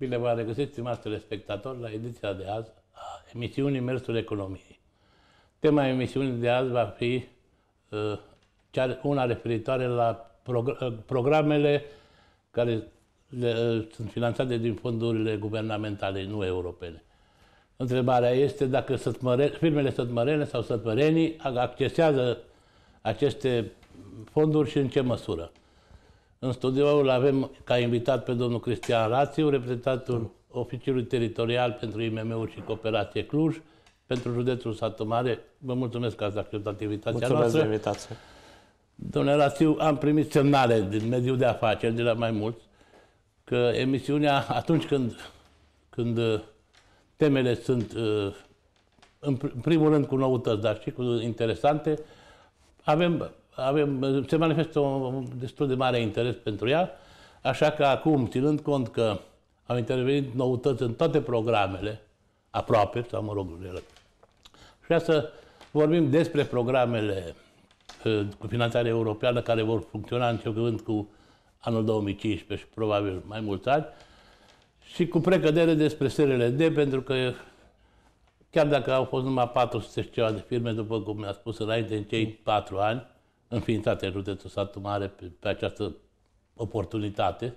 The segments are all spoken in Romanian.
Bine v-a regăsit, stimați telespectatori, la ediția de azi a emisiunii Mersul Economiei. Tema emisiunii de azi va fi uh, una referitoare la progr uh, programele care le, uh, sunt finanțate din fondurile guvernamentale, nu europene. Întrebarea este dacă sătmăre, firmele sătmărene sau sătmărenii accesează aceste fonduri și în ce măsură. În studioul avem ca invitat pe domnul Cristian Rațiu, reprezentantul Oficiului Teritorial pentru IMM-uri și Cooperație Cluj, pentru județul Satu Mare. Vă mulțumesc că ați acceptat invitația mulțumesc noastră. Mulțumesc de invitație. Domnule Rațiu, am primit semnale din mediul de afaceri, de la mai mulți, că emisiunea, atunci când, când uh, temele sunt, uh, în primul rând, cu noutăți, dar și cu interesante, avem avem, se manifestă un destul de mare interes pentru ea, așa că acum, ținând cont că au intervenit noutăți în toate programele, aproape, sau mă rog, Și vreau să vorbim despre programele ă, cu finanțare europeană care vor funcționa începând cu anul 2015 și probabil mai mulți ani și cu precădere despre SRLD pentru că chiar dacă au fost numai 400 ceva de firme, după cum mi-a spus înainte, în cei 4 ani, înființate în județul Satu Mare pe, pe această oportunitate.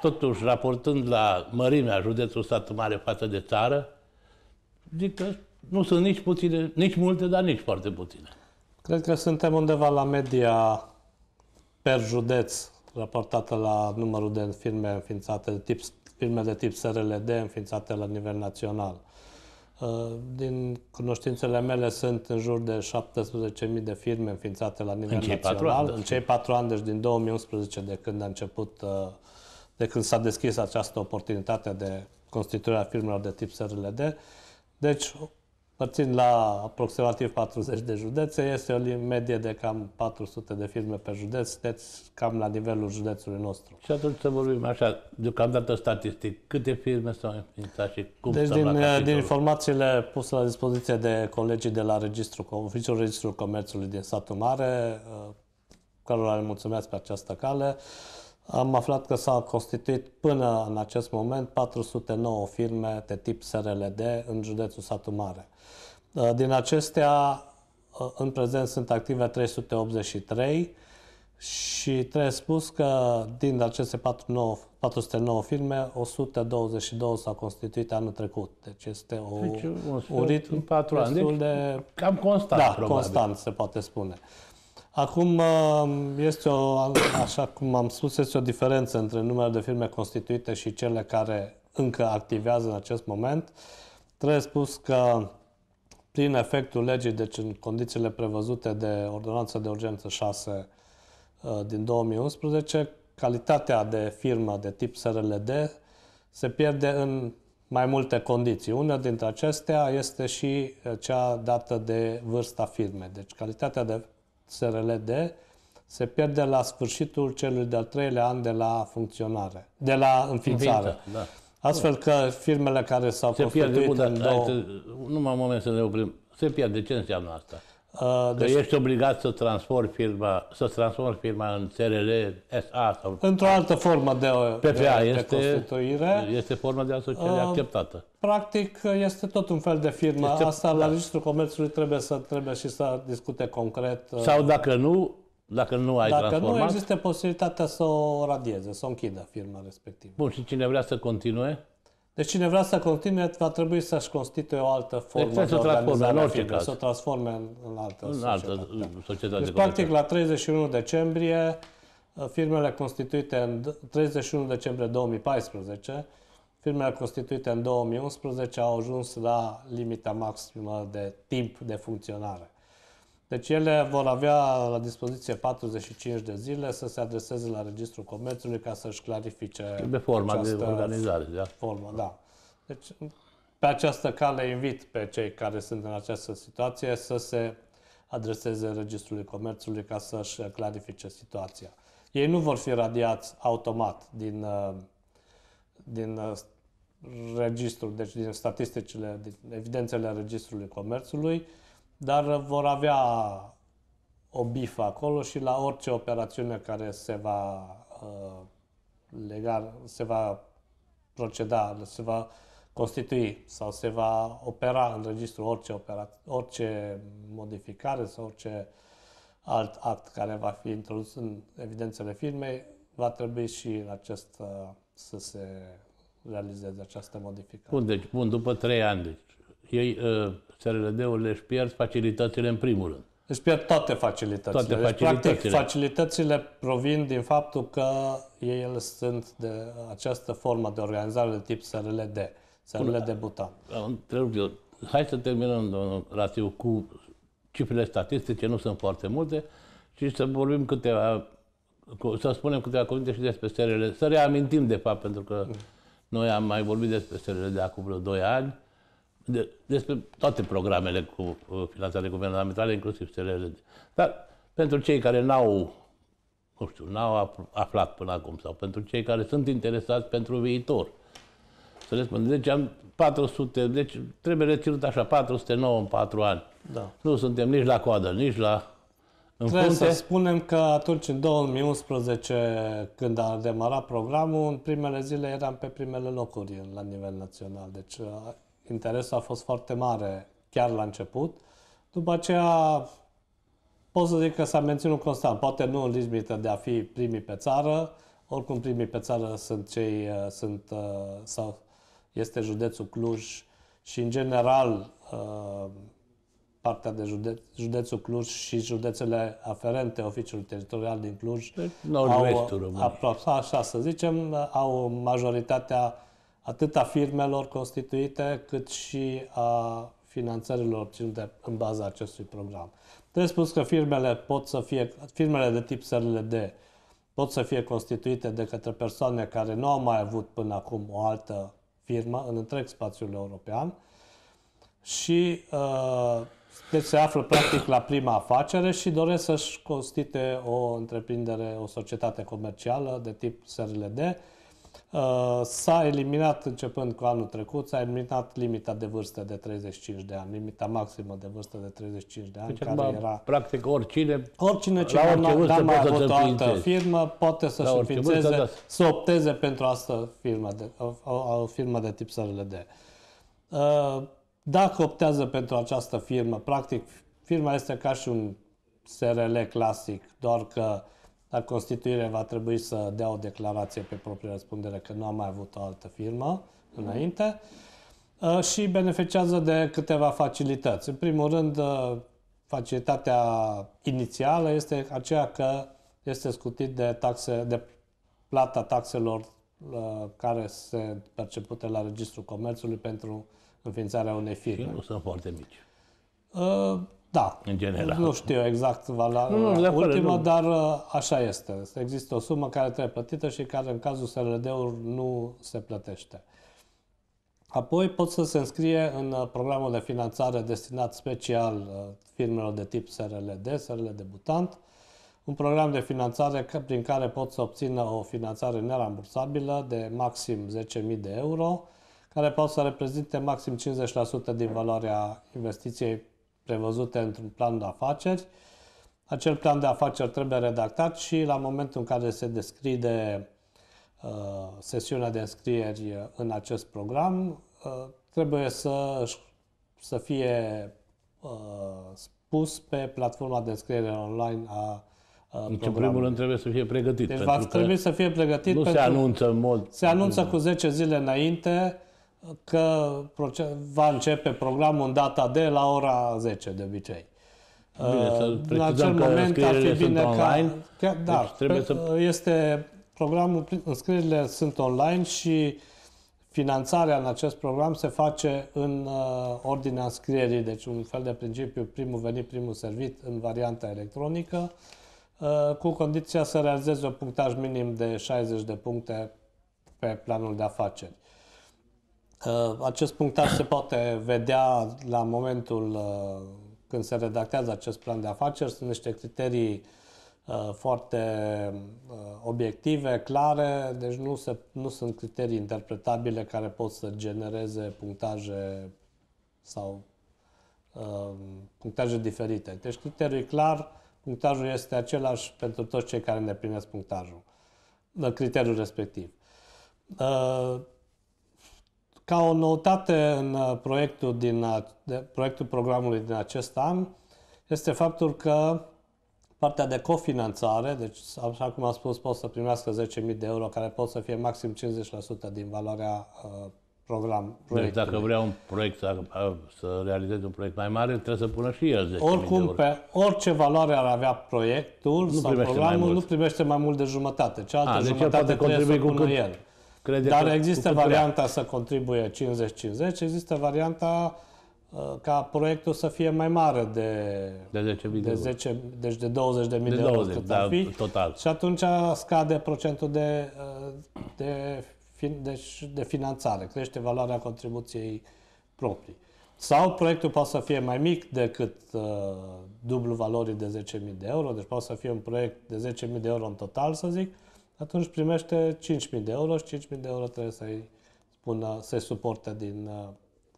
Totuși, raportând la mărimea județul Satu Mare față de țară, zic că nu sunt nici puține, nici multe, dar nici foarte puține. Cred că suntem undeva la media per județ raportată la numărul de firme înființate, de tip, firme de tip SRLD înființate la nivel național. Uh, din cunoștințele mele sunt în jur de 17.000 de firme înființate la nivel în cei național. Patru ani, în da. cei patru ani, deci din 2011, de când a început, uh, de când s-a deschis această oportunitate de constituirea firmelor de tip SRLD. Deci Părțind la aproximativ 40 de județe, este o medie de cam 400 de firme pe județ, sunteți deci cam la nivelul județului nostru. Și atunci să vorbim așa, deocamdată statistic, câte firme s-au înființat și cum Deci din, din informațiile puse la dispoziție de colegii de la Registrul, Oficiul Registrul Comerțului din satul mare, uh, cărora le mulțumesc pe această cale, uh, am aflat că s-au constituit până în acest moment 409 firme de tip SRLD în județul Satu Mare. Uh, din acestea, uh, în prezent sunt active 383 și trebuie spus că din aceste 409 firme, 122 s-au constituit anul trecut. Deci este o, deci, un, un ritm 4 ani. Deci, de... Deci, cam constant, da, probabil. constant se poate spune. Acum um, este o, așa cum am spus, este o diferență între numărul de firme constituite și cele care încă activează în acest moment. Trebuie spus că prin efectul legii, deci în condițiile prevăzute de Ordonanța de Urgență 6 uh, din 2011, calitatea de firmă de tip SRLD se pierde în mai multe condiții. Una dintre acestea este și uh, cea dată de vârsta firmei. Deci calitatea de SRLD se pierde la sfârșitul celui de-al treilea an de la funcționare, de la înființare. da. Astfel că firmele care s-au se pierde, în da, două... numai moment să ne oprim. Se pierde. Ce înseamnă asta? Uh, Că deci, ești obligat să transformi firma, să transformi firma în SRL SA sau... Într-o altă formă de, PPA de, este, de constituire. Este forma de asociere uh, acceptată. Practic, este tot un fel de firmă. Este, Asta da. la Registrul Comerțului trebuie să trebuie și să discute concret. Uh, sau dacă nu, dacă nu ai dacă transformat... Dacă nu, există posibilitatea să o radieze, să o închidă firma respectivă. Bun, și cine vrea să continue? Deci cine vrea să continue, va trebui să-și constituie o altă formă deci de organizare, în orice caz. să o transforme în, în altă în societate. Altă societate deci, practic, la 31 decembrie, uh, firmele constituite în 31 decembrie 2014, firmele constituite în 2011 au ajuns la limita maximă de timp de funcționare. Deci ele vor avea la dispoziție 45 de zile să se adreseze la Registrul Comerțului ca să-și clarifice de forma de organizare, da. Formă, da. Deci pe această cale invit pe cei care sunt în această situație să se adreseze Registrului Comerțului ca să-și clarifice situația. Ei nu vor fi radiați automat din, uh, din uh, registrul, deci din statisticile, din evidențele Registrului Comerțului, dar vor avea o bifă acolo și la orice operațiune care se va uh, lega, se va proceda, se va constitui sau se va opera în registru orice, opera, orice modificare sau orice alt act care va fi introdus în evidențele firmei, va trebui și în acest uh, să se realizeze această modificare. Bun, deci, bun, după trei ani, deci ei, SRD-urile ă, își pierd facilitățile în primul rând. Își pierd toate facilitățile. Toate deci, facilitățile. practic, facilitățile provin din faptul că ele sunt de această formă de organizare de tip SRLD. SRLD de Întreb eu. Hai să terminăm, domnul Rațiu, cu cifrele statistice, nu sunt foarte multe, și să vorbim câteva, să spunem câteva cuvinte și despre SRL. Să reamintim, de fapt, pentru că mm. noi am mai vorbit despre SRL de acum vreo 2 ani, de, despre toate programele cu finanțare guvernamentale, inclusiv SRL. Dar pentru cei care n-au, nu știu, n-au aflat până acum sau pentru cei care sunt interesați pentru viitor, să le spun, deci am 400, deci trebuie reținut așa, 409 în 4 ani. Da. Nu suntem nici la coadă, nici la în Trebuie punte. să spunem că atunci, în 2011, când a demarat programul, în primele zile eram pe primele locuri la nivel național. Deci interesul a fost foarte mare chiar la început. După aceea pot să zic că s-a menținut constant, poate nu în limită de a fi primii pe țară, oricum primii pe țară sunt cei, uh, sunt, uh, sau este județul Cluj și în general uh, partea de județ, județul Cluj și județele aferente oficiul teritorial din Cluj deci, au, aproape, așa să zicem, au majoritatea atât a firmelor constituite, cât și a finanțărilor obținute în baza acestui program. Trebuie spus că firmele pot să fie, firmele de tip SRLD pot să fie constituite de către persoane care nu au mai avut până acum o altă firmă în întreg spațiul european și uh, deci se află practic la prima afacere și doresc să-și constituie o întreprindere, o societate comercială de tip SRLD Uh, s-a eliminat începând cu anul trecut, s-a eliminat limita de vârstă de 35 de ani, limita maximă de vârstă de 35 de ani, deci, care era... Practic oricine, oricine ce la orice vârstă poate avut să o altă firmă, poate să-și vârstă, da. să opteze pentru asta firmă de, o, o firmă de tip SRLD. Uh, dacă optează pentru această firmă, practic firma este ca și un SRL clasic, doar că uh, la constituire va trebui să dea o declarație pe proprie răspundere că nu a mai avut o altă firmă mhm. înainte uh, și beneficiază de câteva facilități. În primul rând, uh, facilitatea inițială este aceea că este scutit de, taxe, de plata taxelor uh, care se percepute la Registrul Comerțului pentru înființarea unei firme. Și nu sunt foarte mici. Da. În general. Nu știu exact valoarea nu, nu, ultimă, nu. dar uh, așa este. Există o sumă care trebuie plătită și care în cazul SRD-uri nu se plătește. Apoi pot să se înscrie în uh, programul de finanțare destinat special uh, firmelor de tip SRLD, SRL debutant, un program de finanțare prin care pot să obțină o finanțare nerambursabilă de maxim 10.000 de euro, care pot să reprezinte maxim 50% din valoarea investiției prevăzute într-un plan de afaceri. Acel plan de afaceri trebuie redactat și la momentul în care se descrie uh, sesiunea de înscrieri în acest program, uh, trebuie să, să fie uh, spus pe platforma de înscriere online a În primul rând trebuie să fie pregătit. Deci va trebui să fie pregătit. Nu se anunță în mod... Se anunță cu 10 zile înainte că va începe programul în data de la ora 10 de obicei. Bine, să în acel moment ar fi bine online, chiar, deci da, deci trebuie să... este programul, înscrierile sunt online și finanțarea în acest program se face în uh, ordinea înscrierii, deci un fel de principiu primul venit, primul servit în varianta electronică, uh, cu condiția să realizeze un punctaj minim de 60 de puncte pe planul de afaceri. Uh, acest punctaj se poate vedea la momentul uh, când se redactează acest plan de afaceri. Sunt niște criterii uh, foarte obiective, clare, deci nu, se, nu sunt criterii interpretabile care pot să genereze punctaje sau punctaje diferite. Deci criteriul e clar, punctajul este același pentru toți cei care îndeplinesc punctajul, criteriul respectiv. Ca o noutate în uh, proiectul, din, proiectul programului din acest an este faptul că partea de cofinanțare, deci așa cum am spus, pot să primească 10.000 de euro, care pot să fie maxim 50% din valoarea uh, program, Deci dacă vrea un proiect să, să realizeze un proiect mai mare, trebuie să pună și el 10.000 de euro. pe orice valoare ar avea proiectul nu sau programul, nu primește mai mult de jumătate. Cealaltă A, deci jumătate trebuie să pună cu cât, el crede Dar că există varianta să contribuie 50-50, există varianta uh, ca proiectul să fie mai mare de, de 10.000 de, 10, deci de 20.000 de, de euro deci cât da, ar fi. Total. Și atunci scade procentul de, uh, de, de, deci de finanțare, crește valoarea contribuției proprii. Sau proiectul poate să fie mai mic decât uh, dublu valorii de 10.000 de euro, deci poate să fie un proiect de 10.000 de euro în total, să zic, uh, atunci primește 5.000 de euro și 5.000 de euro trebuie să-i spună, uh, să-i suporte din uh,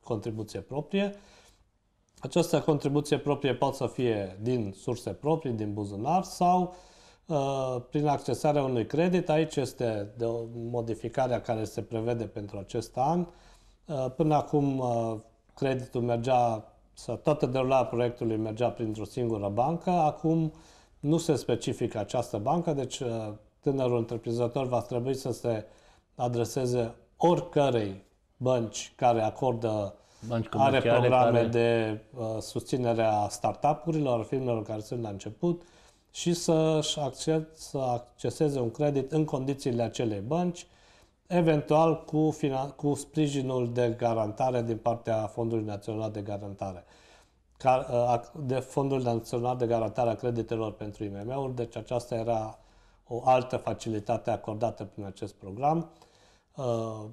contribuție proprie. Această contribuție proprie poate să fie din surse proprii, din buzunar sau uh, prin accesarea unui credit. Aici este de modificarea care se prevede pentru acest an. Uh, până acum uh, creditul mergea, sau toată derularea proiectului mergea printr-o singură bancă. Acum nu se specifică această bancă, deci uh, tânărul întreprinzător va trebui să se adreseze oricărei bănci care acordă Bănci are programe care... de uh, susținere a startup-urilor, a firmelor care sunt la început și să-și să acceseze un credit în condițiile acelei bănci, eventual cu, cu sprijinul de garantare din partea Fondului Național de Garantare, uh, de Fondul Național de Garantare a Creditelor pentru IMM-uri, deci aceasta era o altă facilitate acordată prin acest program. Uh,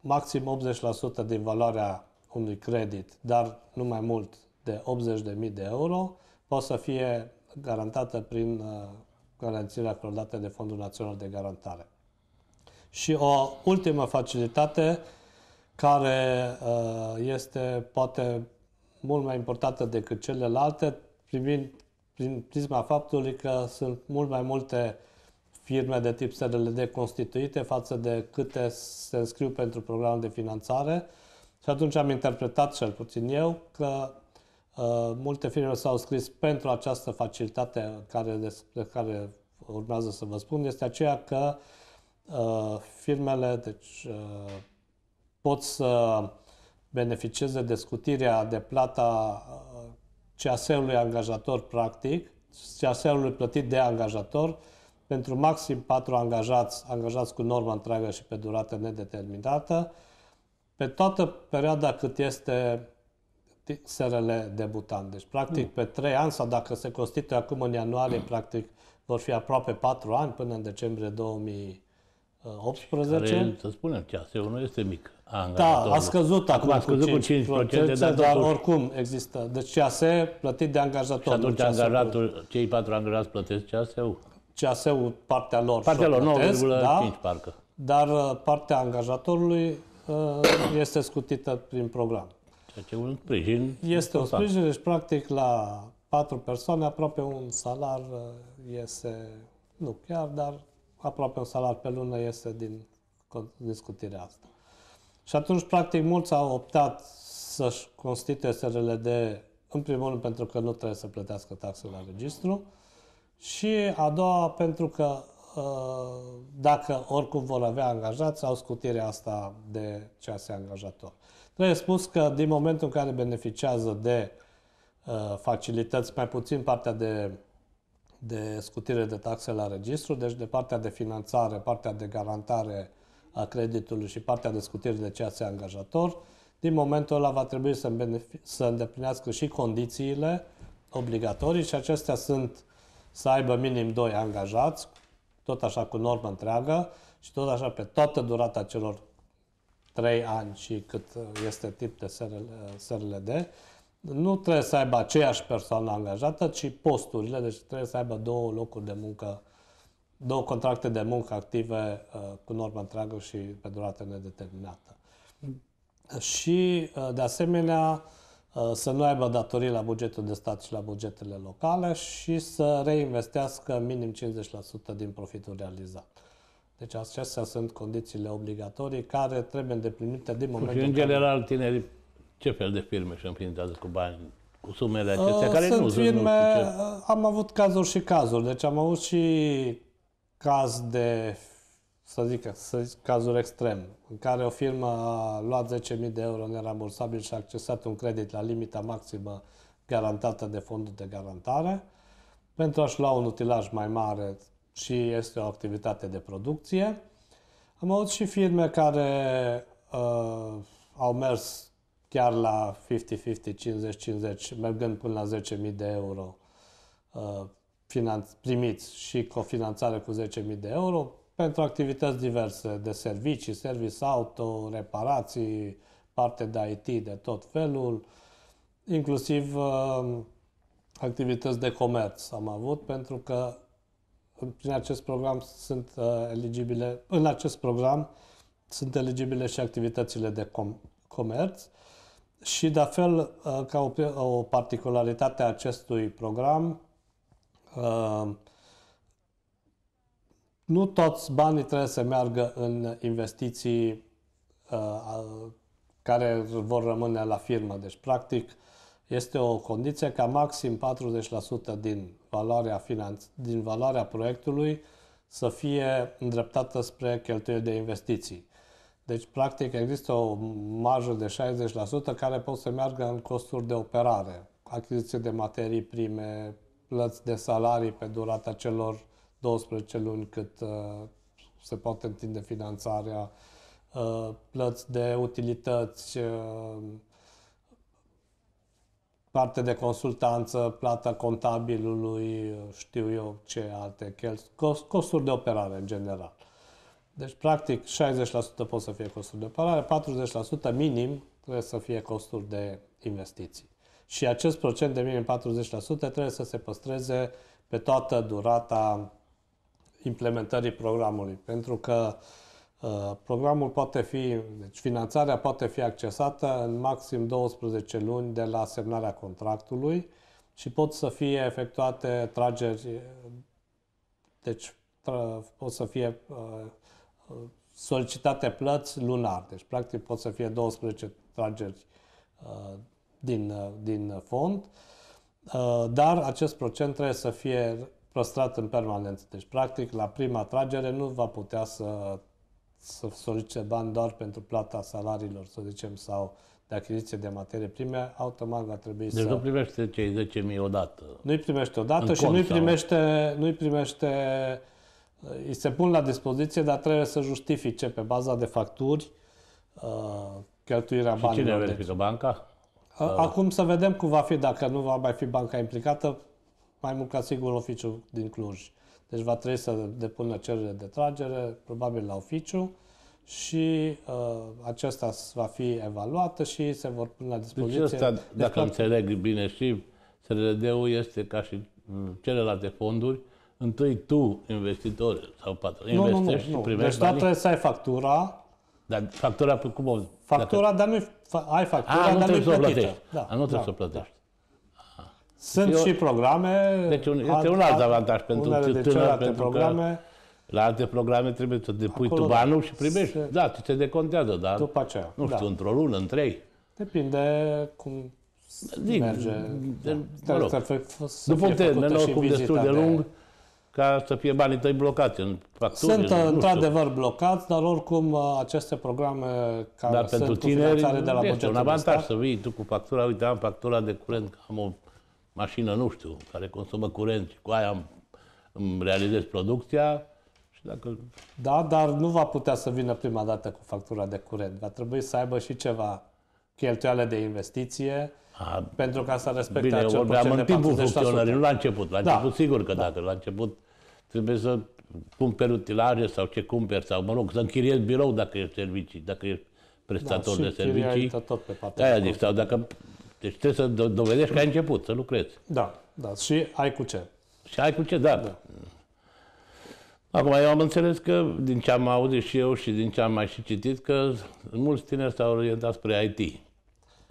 maxim 80% din valoarea unui credit, dar nu mai mult de 80.000 de euro, poate să fie garantată prin uh, garanțiile acordate de Fondul Național de Garantare. Și o ultimă facilitate care uh, este poate mult mai importantă decât celelalte, privind prin prisma faptului că sunt mult mai multe uh, firme de tip SRLD constituite față de câte se înscriu pentru programul de finanțare și atunci am interpretat, cel puțin eu, că uh, multe firme s-au scris pentru această facilitate care, despre care urmează să vă spun, este aceea că uh, firmele deci, uh, pot să beneficieze de scutirea de plata uh, CAS-ului angajator practic, CAS-ului plătit de angajator, uh, pentru maxim 4 angajați, angajați cu normă întreagă și pe durată nedeterminată, pe toată perioada cât este SRL debutant. Deci, practic, mm. pe 3 ani sau dacă se constituie acum în ianuarie, mm. practic, vor fi aproape 4 ani până în decembrie 2018. Care, să spunem, ceasul nu este mic. Da, a scăzut acum, a scăzut cu 5%, 5% procente, dar, dar oricum există. Deci CASE plătit de angajator. Și atunci angajatul, cei patru angajați plătesc case ul CAS-ul partea lor. Partea lor, 9,5 da? parcă. Dar uh, partea angajatorului uh, este scutită prin program. Ceea ce un sprijin. Este un sprijin, deci practic la patru persoane aproape un salar uh, este, nu chiar, dar aproape un salar pe lună este din, din scutirea asta. Și atunci, practic, mulți au optat să-și constituie SRL de, în primul rând, pentru că nu trebuie să plătească taxe la registru, și a doua, pentru că uh, dacă oricum vor avea angajați, au scutirea asta de cease angajator. Trebuie spus că din momentul în care beneficiază de uh, facilități, mai puțin partea de, de scutire de taxe la registru, deci de partea de finanțare, partea de garantare a creditului și partea de scutire de cease angajator, din momentul ăla va trebui să, să îndeplinească și condițiile obligatorii și acestea sunt uh, să aibă minim 2 angajați, tot așa cu normă întreagă și tot așa pe toată durata celor 3 ani și cât uh, este tip de SRLD, uh, nu trebuie să aibă aceeași persoană angajată, ci posturile, deci trebuie să aibă două locuri de muncă, două contracte de muncă active uh, cu normă întreagă și pe durată nedeterminată. Mm. Și, de asemenea, Uh, să nu aibă datorii la bugetul de stat și la bugetele locale și să reinvestească minim 50% din profitul realizat. Deci acestea sunt condițiile obligatorii care trebuie îndeplinite din momentul... Și în general tinerii ce fel de firme și înființează cu bani cu sumele uh, acestea, care Sunt nu firme, nu uh, am avut cazuri și cazuri. Deci am avut și caz de să zic, să zic cazuri extrem, în care o firmă a luat 10.000 de euro nerambursabil și a accesat un credit la limita maximă garantată de fondul de garantare, pentru a-și lua un utilaj mai mare și este o activitate de producție. Am avut și firme care uh, au mers chiar la 50-50, 50-50, mergând până la 10.000 de euro uh, finanț- primiți și cofinanțare cu 10.000 de euro, pentru activități diverse de servicii, service auto, reparații, parte de IT de tot felul, inclusiv uh, activități de comerț am avut, pentru că prin acest program sunt uh, eligibile, în acest program sunt eligibile și activitățile de com- comerț. Și de fel, uh, ca o, o particularitate a acestui program, uh, nu toți banii trebuie să meargă în investiții uh, care vor rămâne la firmă. Deci, practic, este o condiție ca maxim 40% din valoarea, finanț- din valoarea proiectului să fie îndreptată spre cheltuieli de investiții. Deci, practic, există o marjă de 60% care pot să meargă în costuri de operare, achiziție de materii prime, plăți de salarii pe durata celor 12 luni cât uh, se poate întinde finanțarea, uh, plăți de utilități, uh, parte de consultanță, plata contabilului, știu eu ce alte cheltuieli, cost, costuri de operare în general. Deci, practic, 60% pot să fie costuri de operare, 40% minim trebuie să fie costuri de investiții. Și acest procent de minim 40% trebuie să se păstreze pe toată durata implementării programului, pentru că uh, programul poate fi, deci finanțarea poate fi accesată în maxim 12 luni de la semnarea contractului și pot să fie efectuate trageri, deci pot să fie uh, solicitate plăți lunar, deci practic pot să fie 12 trageri uh, din, din fond, dar acest procent trebuie să fie prostrat în permanență. Deci, practic, la prima tragere nu va putea să, să solicite bani doar pentru plata salariilor, să zicem, sau de achiziție de materie prime, automat va trebui deci să... Deci nu primește cei 10.000 odată. Nu-i primește odată și nu-i primește, nu primește... Îi se pun la dispoziție, dar trebuie să justifice pe baza de facturi uh, cheltuirea banilor. Și cine verifică? Deci- banca? Uh. Acum să vedem cum va fi, dacă nu va mai fi banca implicată, mai mult ca sigur oficiu din Cluj. Deci va trebui să depună cerere de tragere, probabil la oficiu, și uh, acesta va fi evaluată și se vor pune la deci dispoziție. Deci asta, dacă fapt, înțeleg bine și SRD-ul este ca și celelalte fonduri, întâi tu, investitor sau patru nu, investești nu, nu, și nu. primești Deci banii. trebuie să ai factura. Dar factura, cum o... Factura, dacă... dar nu ai factura, A, ah, nu dar nu-i plătită. Da, A, ah, nu trebuie da, să o plătești. Da. Sunt și programe... Deci un, este un alt avantaj pentru tânăr, pentru programe, că la alte programe trebuie să depui tu banul și primești. Se, da, tu te decontează, dar după aceea, nu știu, da. într-o lună, în trei. Depinde cum Zic, merge. De, da. mă rog, după un termen oricum destul de lung, de... ca să fie banii tăi blocați în facturi. Sunt într-adevăr blocați, dar oricum uh, aceste programe care dar sunt pentru tineri, de la bugetul un avantaj să vii tu cu factura, uite, am factura de curent, am o mașină, nu știu, care consumă curent și cu aia îmi, îmi realizez producția și dacă... Da, dar nu va putea să vină prima dată cu factura de curent. Va trebui să aibă și ceva cheltuială de investiție A, pentru ca să respecte bine, acel vorbeam în timpul funcționării, nu la început. La da. sigur că da. dacă la început trebuie să cumperi utilaje sau ce cumperi, sau, mă rog, să închiriezi birou dacă ești servicii, dacă ești prestator da, de servicii. Tot pe partea aia zic, sau dacă deci trebuie să dovedești că ai început, să lucrezi. Da, da. Și ai cu ce. Și ai cu ce, da. da. Acum, eu am înțeles că, din ce am auzit și eu și din ce am mai și citit, că mulți tineri s-au orientat spre IT.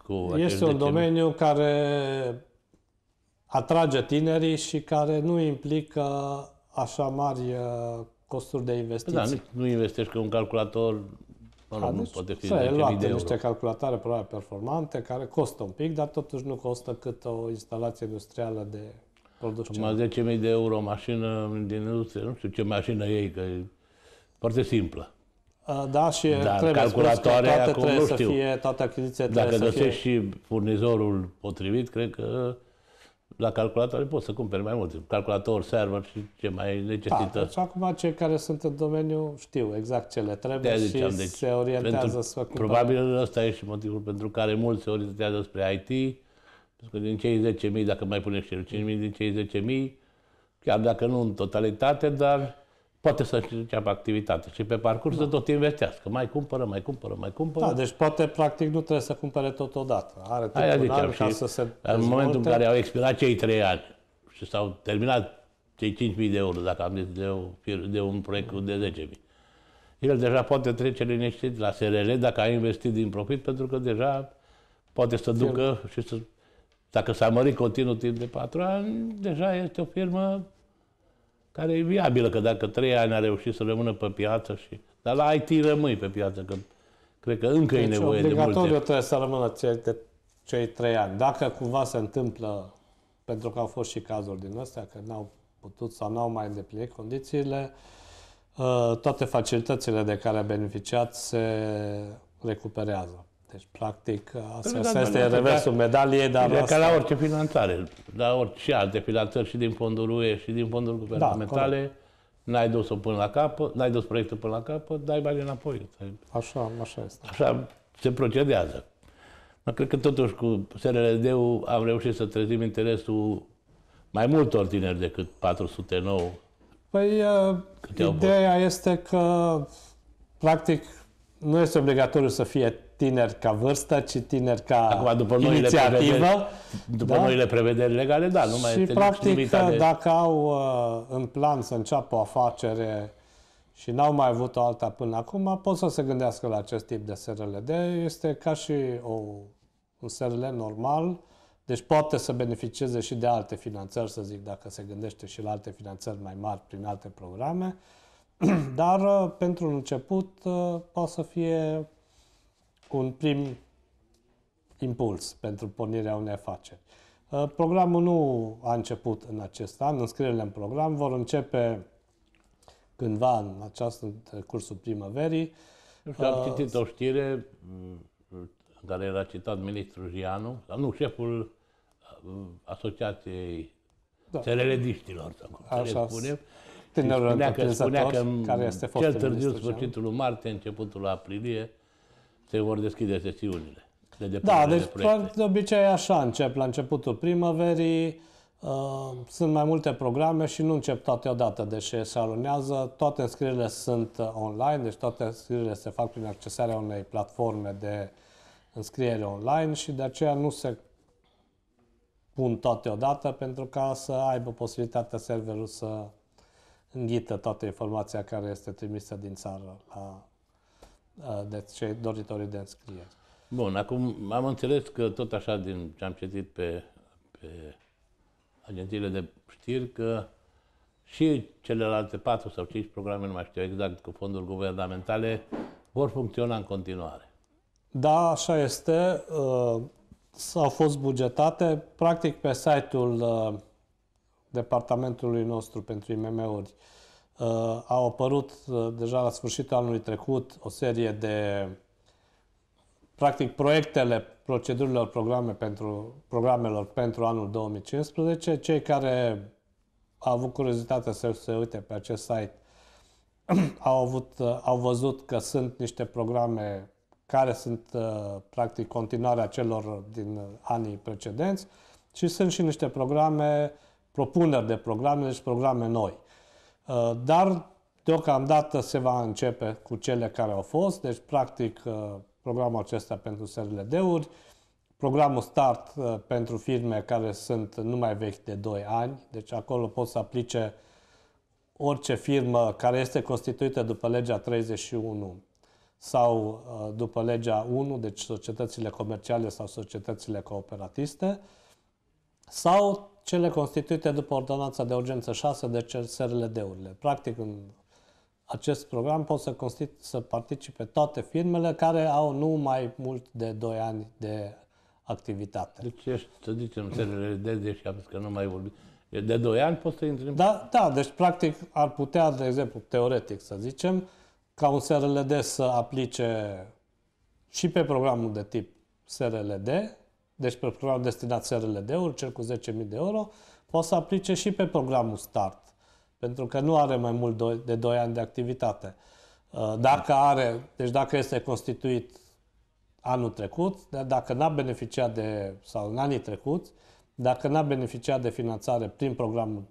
Cu este un domeniu care atrage tinerii și care nu implică așa mari uh, costuri de păi da, investiții. Da, nu, investești că un calculator, Mă rog, poate fi de luat de niște euro. calculatoare probabil performante, care costă un pic, dar totuși nu costă cât o instalație industrială de producție. Acum 10.000 de euro o mașină din industrie, nu știu ce mașină ei, că e foarte simplă. Uh, da, și Dar trebuie calculatoare spus că toate acum trebuie nu știu. să fie, toate achiziția Dacă găsești fie... și furnizorul potrivit, cred că la calculatoare poți să cumperi mai multe. Calculator, server și ce mai necesită. Da, deci acum cei care sunt în domeniu știu exact ce le trebuie de și deci, se orientează pentru, să facă. Probabil ăsta e și motivul pentru care mulți se orientează spre IT, pentru că din cei 10.000, dacă mai punem și 5.000 din cei 10.000, chiar dacă nu în totalitate, dar poate să-și înceapă activitate și pe parcurs da. să tot investească. Mai cumpără, mai cumpără, mai cumpără. Da, deci poate practic nu trebuie să cumpere totodată. Are timp Aia ziceam, ca să se dezvolte. În momentul în care au expirat cei trei ani și s-au terminat cei 5.000 de euro, dacă am zis de, o, de un proiect de 10.000, el deja poate trece liniștit la SRL dacă a investit din profit, pentru că deja poate să ducă și să... Dacă s-a mărit continuu timp de patru ani, deja este o firmă care e viabilă, că dacă trei ani a reușit să rămână pe piață și... Dar la IT rămâi pe piață, că cred că încă deci e nevoie de multe. obligatoriu trebuie să rămână cei, de cei trei ani. Dacă cumva se întâmplă, pentru că au fost și cazuri din astea, că n-au putut sau n-au mai îndeplinit condițiile, ă, toate facilitățile de care beneficiat se recuperează. Deci, practic, păi asta, asta da, este da, da. reversul ca, medaliei, dar e ca la orice finanțare, la orice și alte finanțări, și din fondul UE, și din fondul da, guvernamentale, da, n-ai dus-o până la capăt, n-ai dus proiectul până la capăt, dai bani înapoi. Așa, așa este. Așa se procedează. Dar cred că totuși cu SRLD-ul am reușit să trezim interesul mai multor tineri decât 409. Păi, uh, ideea este că, practic, nu este obligatoriu să fie tineri ca vârstă, ci tineri ca Acum, după inițiativă. Noile prevederi, după da? noile prevederi legale, da, nu mai Și este practic, de... dacă au uh, în plan să înceapă o afacere și n-au mai avut o alta până acum, pot să se gândească la acest tip de de. Este ca și o, un SRL normal, deci poate să beneficieze și de alte finanțări, să zic, dacă se gândește și la alte finanțări mai mari prin alte programe, Dar uh, pentru un început uh, poate să fie un prim impuls pentru pornirea unei afaceri. Uh, programul nu a început în acest an, înscrierile în program vor începe cândva în această cursul primăverii. Nu știu, am citit o știre mm, în care era citat ministrul Gianu, dar nu, șeful Asociației da. Țelelediștilor, să Așa. spunem, Tânărul deci spunea că, spunea că care este cel târziu sfârșitul lui martie, începutul lui aprilie, se vor deschide sesiunile. De da, deci de, de obicei așa încep, la începutul primăverii, uh, sunt mai multe programe și nu încep toate odată, deși se alunează. Toate înscrierile sunt uh, online, deci toate înscrierile se fac prin accesarea unei platforme de înscriere online și de aceea nu se pun toate odată pentru ca să aibă posibilitatea serverul să înghită toată informația care este trimisă din țară la de ce doritorii de înscriere. Bun, acum am înțeles că tot așa din ce am citit pe, pe agențiile de știri că și celelalte patru sau cinci programe, nu mai știu exact, cu fonduri guvernamentale, vor funcționa în continuare. Da, așa este. Uh, s-au fost bugetate. Practic, pe site-ul uh, departamentului nostru pentru IMM-uri. Uh, au apărut uh, deja la sfârșitul anului trecut o serie de, practic, proiectele procedurilor programe pentru, programelor pentru anul 2015. Cei care au avut curiozitatea să se uite pe acest site au, avut, uh, au văzut că sunt niște programe care sunt uh, practic continuarea celor din uh, anii precedenți și sunt și niște programe uh, propuneri de programe, deci programe noi. Uh, dar deocamdată se va începe cu cele care au fost, deci practic uh, programul acesta pentru de uri programul START uh, pentru firme care sunt nu mai vechi de 2 ani, deci acolo pot să aplice orice firmă care este constituită după legea 31 sau după legea 1, deci societățile comerciale sau societățile cooperatiste, sau cele constituite după Ordonanța de Urgență 6 de CSRLD-urile. Practic, în acest program pot să, constit- să participe toate firmele care au nu mai mult de 2 ani de activitate. Deci ești, să zicem, SRLD, deși am zis că nu mai vorbim, de 2 ani poți să intri în... Da, da, deci practic ar putea, de exemplu, teoretic să zicem, ca un SRLD să aplice și pe programul de tip SRLD, deci pe program destinat SRLD-uri, cel cu 10.000 de euro, poate să aplice și pe programul START, pentru că nu are mai mult de 2 ani de activitate. Uh, dacă are, deci dacă este constituit anul trecut, dacă n-a beneficiat de, sau în anii trecuți, dacă n-a beneficiat de finanțare prin programul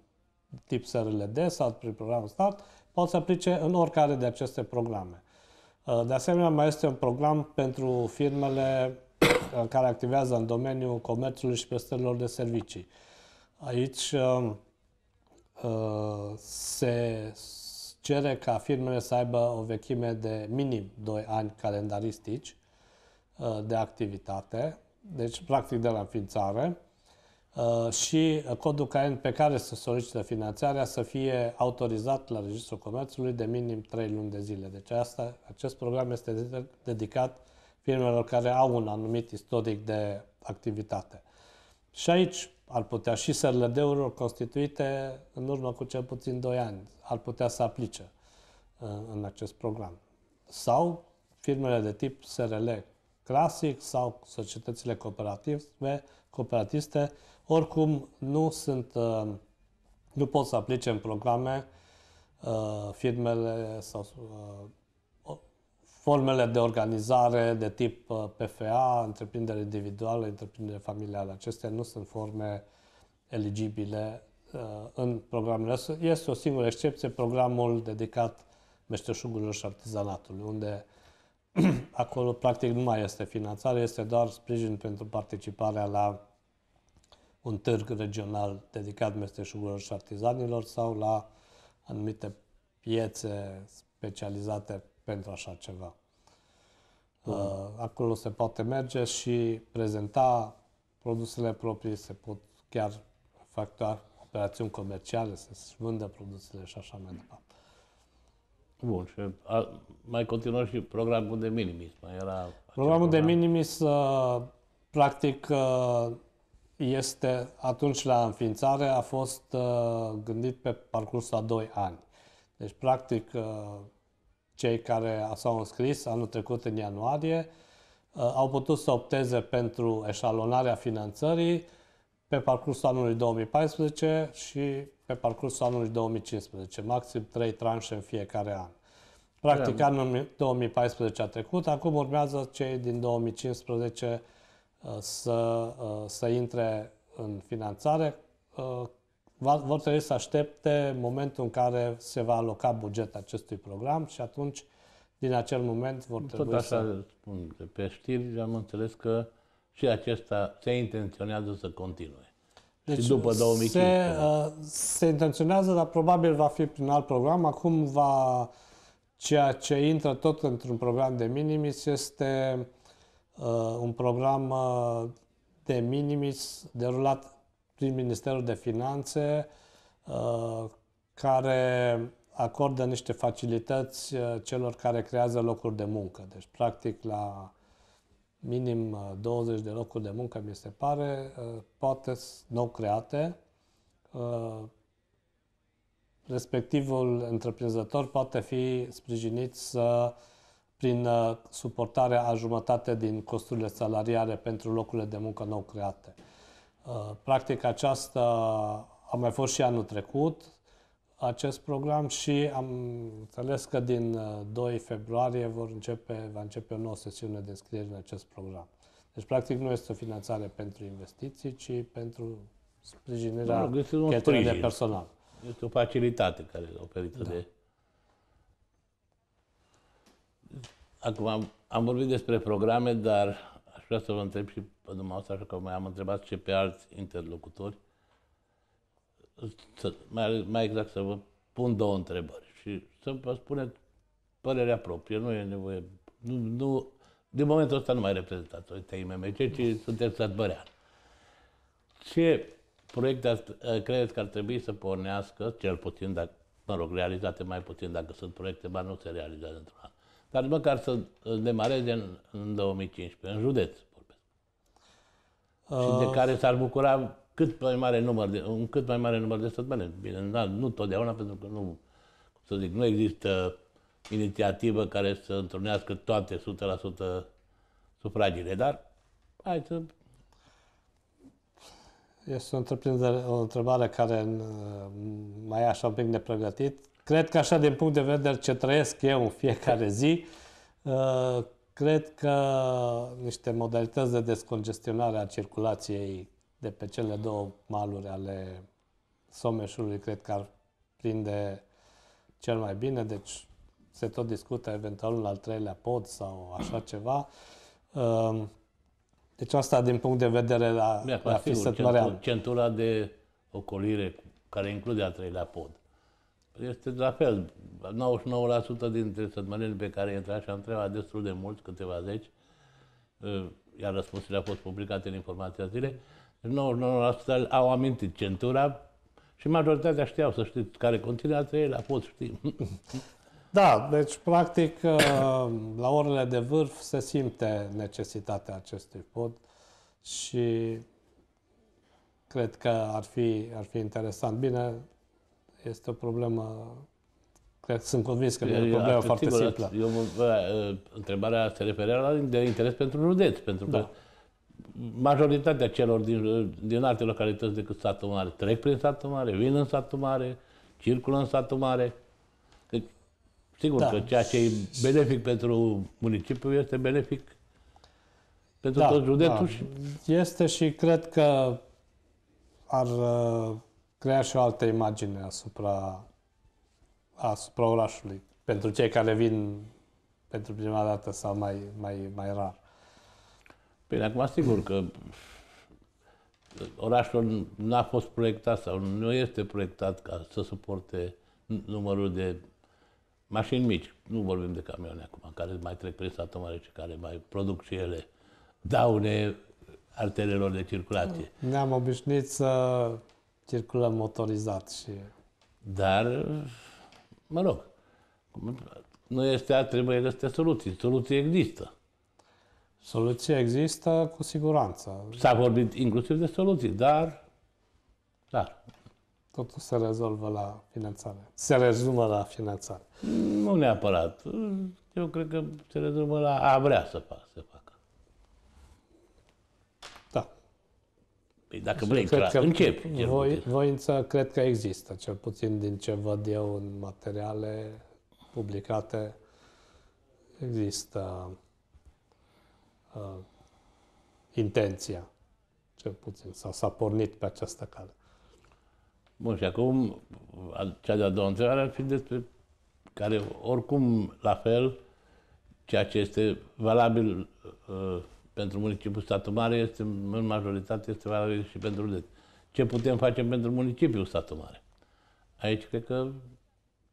tip SRLD sau prin programul START, pot să aplice în oricare de aceste programe. Uh, de asemenea, mai este un program pentru firmele care activează în domeniul comerțului și prestărilor de servicii. Aici um, uh, se cere ca firmele să aibă o vechime de minim 2 ani calendaristici uh, de activitate, deci practic de la înființare, uh, și codul CAEN pe care se solicită finanțarea să fie autorizat la Registrul Comerțului de minim 3 luni de zile. Deci asta, acest program este dedicat firmelor care au un anumit istoric de activitate. Și aici ar putea și serile de constituite în urmă cu cel puțin 2 ani ar putea să aplice uh, în acest program. Sau firmele de tip SRL clasic sau societățile cooperative, cooperatiste, oricum nu sunt, uh, nu pot să aplice în programe uh, firmele sau formele de organizare de tip uh, PFA, întreprindere individuală, întreprindere familială. Acestea nu sunt forme eligibile uh, în programele astea. Este o singură excepție, programul dedicat meșteșugurilor și artizanatului, unde acolo practic nu mai este finanțare, este doar sprijin pentru participarea la un târg regional dedicat meșteșugurilor și artizanilor sau la anumite piețe specializate pentru așa ceva. Hmm. Uh, Acolo se poate merge și prezenta produsele proprii, se pot chiar factura operațiuni comerciale, se vândă produsele și așa mai departe. Bun, și a, mai continuă și programul de minimis. Mai era programul program. de minimis, uh, practic, uh, este atunci la înființare, a fost uh, gândit pe parcursul a 2 ani. Deci, practic, uh, cei care s-au înscris anul trecut în ianuarie uh, au putut să opteze pentru eșalonarea finanțării pe parcursul anului 2014 și pe parcursul anului 2015, maxim 3 tranșe în fiecare an. Practic da. anul 2014 a trecut, acum urmează cei din 2015 uh, să, uh, să intre în finanțare vor trebui să aștepte momentul în care se va aloca buget acestui program și atunci, din acel moment, vor trebui Tot așa să... spun, că pe știri am înțeles că și acesta se intenționează să continue. Deci și după 2015. Se, uh, se intenționează, dar probabil va fi prin alt program. Acum va... Ceea ce intră tot într-un program de minimis este uh, un program uh, de minimis derulat prin Ministerul de Finanțe, uh, care acordă niște facilități uh, celor care creează locuri de muncă. Deci, practic, la minim 20 uh, de locuri de muncă, mi se pare, poate nou create. Respectivul întreprinzător poate fi sprijinit să prin suportarea a jumătate din costurile salariare pentru locurile de muncă nou create. Uh, practic aceasta a mai fost și anul trecut acest program și am înțeles că din 2 uh, februarie vor începe, va începe o nouă sesiune de înscriere în acest program. Deci, practic, nu este o finanțare pentru investiții, ci pentru sprijinirea mă rog, de personal. Este o facilitate care e oferită da. de... Acum, am, am vorbit despre programe, dar aș vrea să vă întreb și pe dumneavoastră, așa că mai-am întrebat ce pe alți interlocutori, să, mai, mai exact să vă pun două întrebări și să vă spuneți părerea proprie, nu e nevoie, nu, nu, din momentul ăsta nu mai reprezentați uite IMMC, ci sunteți sărbărean. Ce proiecte ă, credeți că ar trebui să pornească, cel puțin dacă, mă rog, realizate mai puțin dacă sunt proiecte, bani nu se realizează într-un an, dar măcar să demareze în, în 2015, în județ, și de uh, care s-ar bucura cât mai mare număr de, un cât mai mare număr de stătmâne. Bine, da, nu totdeauna, pentru că nu, cum să zic, nu există inițiativă care să întrunească toate 100% sufragiile, dar hai să... Este o, întreprindere, o întrebare care uh, mai e așa un pic nepregătit. Cred că așa, din punct de vedere ce trăiesc eu în fiecare zi, uh, Cred că niște modalități de descongestionare a circulației de pe cele două maluri ale Someșului cred că ar prinde cel mai bine, deci se tot discută eventual un al treilea pod sau așa ceva. Ehm, deci asta din punct de vedere la, la fi centura de ocolire care include al treilea pod este la fel. 99% dintre săptămânile pe care intra și am întrebat destul de mult, câteva zeci, iar răspunsurile au fost publicate în informația zilei, 99% deci au amintit centura și majoritatea știau să știți care conține, a ei la pot ști. Da, deci practic la orele de vârf se simte necesitatea acestui pod și cred că ar fi, ar fi interesant. Bine, este o problemă, cred că sunt convins că e, e o problemă foarte sigur, simplă. Eu, întrebarea se referea la de interes pentru județ, pentru da. că majoritatea celor din, din alte localități decât satul mare trec prin satul mare, vin în satul mare, circulă în satul mare. Deci, sigur da. că ceea ce e benefic pentru municipiu este benefic pentru da, tot județul. Da. Este și cred că ar uh, crea și o altă imagine asupra, asupra orașului, pentru cei care vin pentru prima dată sau mai, mai, mai rar. Păi, acum, sigur că orașul n-a fost proiectat sau nu este proiectat ca să suporte numărul de mașini mici. Nu vorbim de camioane acum, care mai trec prin satul mare și care mai produc și ele daune arterelor de circulație. Ne-am obișnuit să circulă motorizat și... Dar, mă rog, nu este, trebuie găsite soluții. Soluții există. Soluții există cu siguranță. S-a vorbit inclusiv de soluții, dar... Dar. Totul se rezolvă la finanțare. Se rezumă la finanțare. Nu neapărat. Eu cred că se rezumă la a vrea să fac, să fac. Păi dacă vrei, cred că încep. Voi, voința cred că există, cel puțin din ce văd eu în materiale publicate. Există uh, intenția, cel puțin, sau s-a pornit pe această cale. Bun, și acum cea de-a doua întrebare ar fi despre care, oricum, la fel, ceea ce este valabil uh, pentru municipiul Statul Mare, este, în majoritate este valabil și pentru județ. Ce putem face pentru municipiul Statul Mare? Aici cred că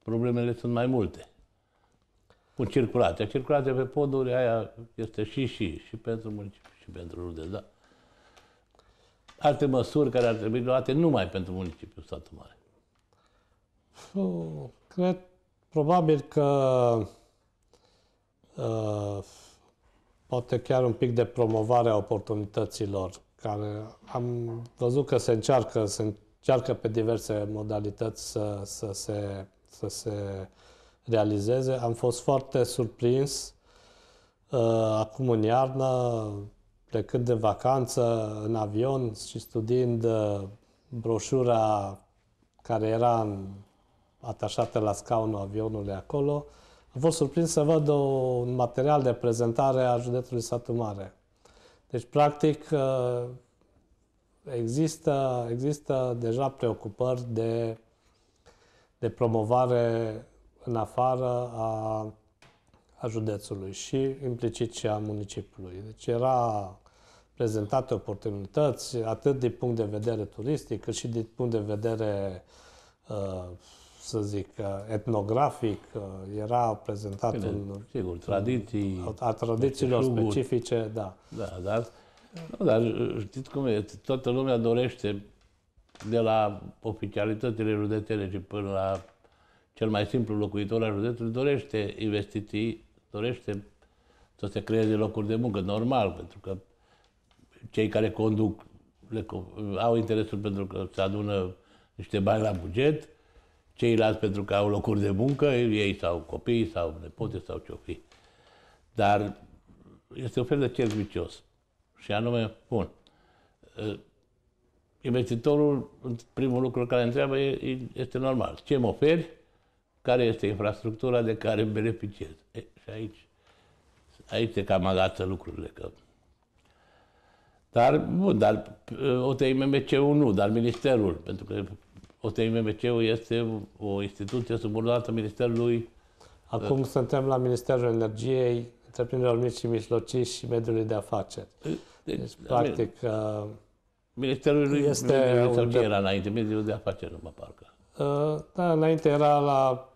problemele sunt mai multe. Cu circulația. Circulația pe poduri, aia este și și, și pentru municipiu și pentru județ, da. Alte măsuri care ar trebui luate numai pentru municipiul Statul Mare. Oh, cred, probabil că uh, poate chiar un pic de promovare a oportunităților, care am văzut că se încearcă, se încearcă pe diverse modalități să, să, se, să se realizeze. Am fost foarte surprins uh, acum în iarnă, plecând de vacanță în avion și studiind uh, broșura care era în, atașată la scaunul avionului acolo, uh, am fost surprins să văd un material de prezentare a județului Satu Mare. Deci, practic, uh, există, există deja preocupări de, de promovare în afară a, a județului și implicit și a municipiului. Deci era prezentate oportunități atât din punct de vedere turistic cât și din punct de vedere uh, să zic, uh, etnografic, uh, era prezentat Bine, în... Sigur, tradiții... A, tradițiilor specifice, da. Da, dar, nu, dar uh, știți cum e, toată lumea dorește de la oficialitățile județene și până la cel mai simplu locuitor al județului, dorește investiții, dorește să se creeze locuri de muncă, normal, pentru că cei care conduc le, au interesul pentru că se adună niște bani la buget, ceilalți pentru că au locuri de muncă, ei sau copii sau nepoți, sau ce fi. Dar este un fel de cerc vicios. Și anume, bun, ă, investitorul, primul lucru care întreabă este normal. Ce mă oferi? Care este infrastructura de care beneficiez? E, și aici, aici se cam agață lucrurile. Că... Dar, bun, dar ă, OTIMMC-ul nu, dar Ministerul, pentru că OTMMC-ul este o instituție subordonată Ministerului... Acum uh, suntem la Ministerul Energiei, întreprinderilor mici și mijlocii și mediului de afaceri. Uh, deci, deci practic... Uh, Ministerul este Ministerul un... era înainte, mediul de afaceri, mă parcă. Da, înainte era la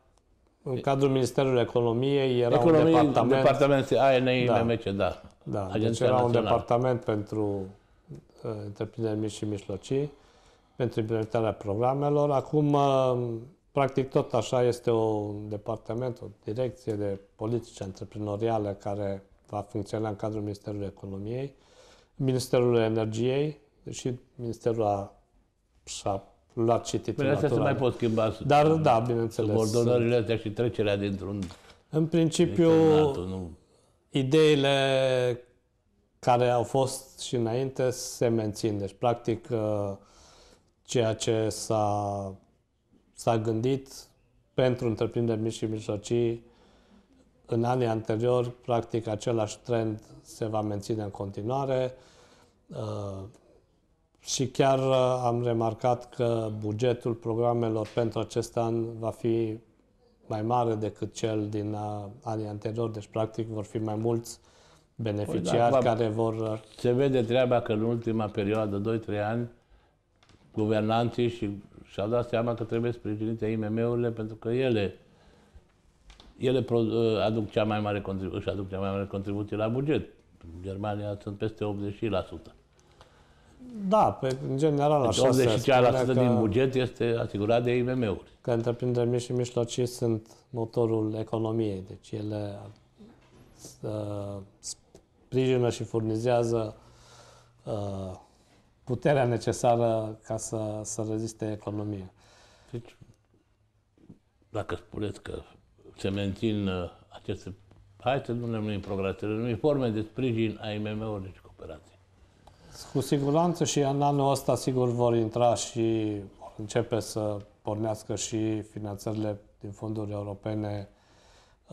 în cadrul Ministerului Economiei era Economie, un departament. departament ANI, da. MMC, da. da. deci era Națională. un departament pentru uh, întreprinderi mici și mijlocii pentru implementarea programelor. Acum, uh, practic tot așa este un departament, o direcție de politici antreprenoriale care va funcționa în cadrul Ministerului Economiei, Ministerul Energiei și Ministerul a, la cititul Bine, păi se mai pot schimba Dar, în, da, bineînțeles. Subordonările astea și trecerea dintr-un... În principiu, altul, nu... ideile care au fost și înainte se mențin. Deci, practic, uh, ceea ce s-a, s-a gândit pentru întreprinderi mici și mijlocii în anii anteriori, practic același trend se va menține în continuare uh, și chiar uh, am remarcat că bugetul programelor pentru acest an va fi mai mare decât cel din uh, anii anteriori, deci practic vor fi mai mulți beneficiari păi, da, care vor... Se vede treaba că în ultima perioadă, 2-3 ani, guvernanții și și-au dat seama că trebuie sprijinite IMM-urile pentru că ele, ele uh, aduc cea mai mare contribu- își aduc cea mai mare contribuție la buget. În Germania sunt peste 80%. Da, pe, în general așa 80 se că, din buget este asigurat de IMM-uri. Că întreprinderi mici și mijlocii sunt motorul economiei, deci ele uh, sprijină și furnizează uh, puterea necesară ca să, să reziste economia. Deci, dacă spuneți că se mențin uh, aceste, hai să nu ne numim progresele, numim forme de sprijin a IMM-urilor și deci cooperații. Cu siguranță și în anul ăsta sigur vor intra și vor începe să pornească și finanțările din fonduri europene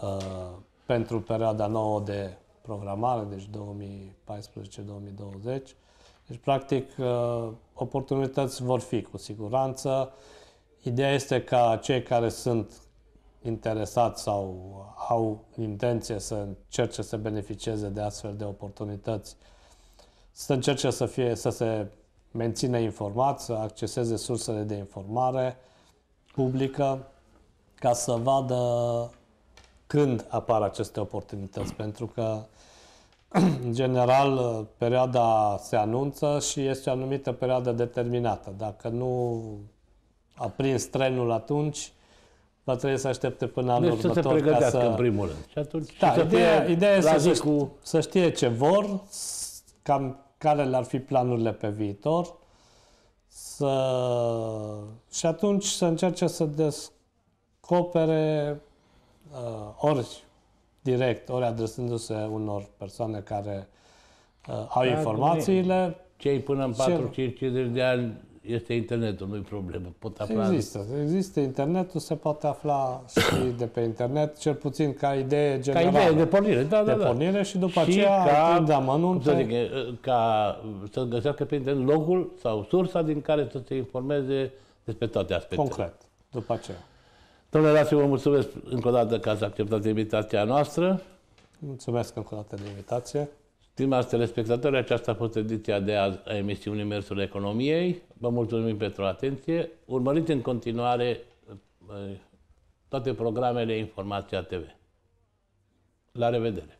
uh, pentru perioada nouă de programare, deci 2014-2020. Deci, practic, uh, oportunități vor fi cu siguranță. Ideea este ca cei care sunt interesați sau au intenție să încerce să beneficieze de astfel de oportunități, să încerce să, fie, să se mențină informați, să acceseze sursele de informare publică ca să vadă când apar aceste oportunități, pentru că în general, uh, perioada se anunță și este o anumită perioadă determinată. Dacă nu a prins trenul atunci, va trebui să aștepte până anul deci următor. să se pregătească să... în primul rând. Și atunci da, și ideea, ideea este să, știe, cu... să știe ce vor, cam care le-ar fi planurile pe viitor să... și atunci să încerce să descopere uh, ori direct, ori adresându-se unor persoane care uh, au da, informațiile. Cei până în 4-5 de ani este internetul, nu-i problemă. Pot afla... Există, există internetul, se poate afla și de pe internet, cel puțin ca idee generală. Ca idee de pornire, da, da, da. De pornire și după și aceea, ca, când Zic, ca să găsească pe internet locul sau sursa din care să se informeze despre toate aspectele. Concret, după aceea. Domnule Rasiu, vă mulțumesc încă o dată că ați acceptat invitația noastră. Mulțumesc încă o dată de invitație. Stimați telespectatori, aceasta a fost ediția de azi a emisiunii Mersul Economiei. Vă mulțumim pentru atenție. Urmăriți în continuare eh, toate programele Informația TV. La revedere!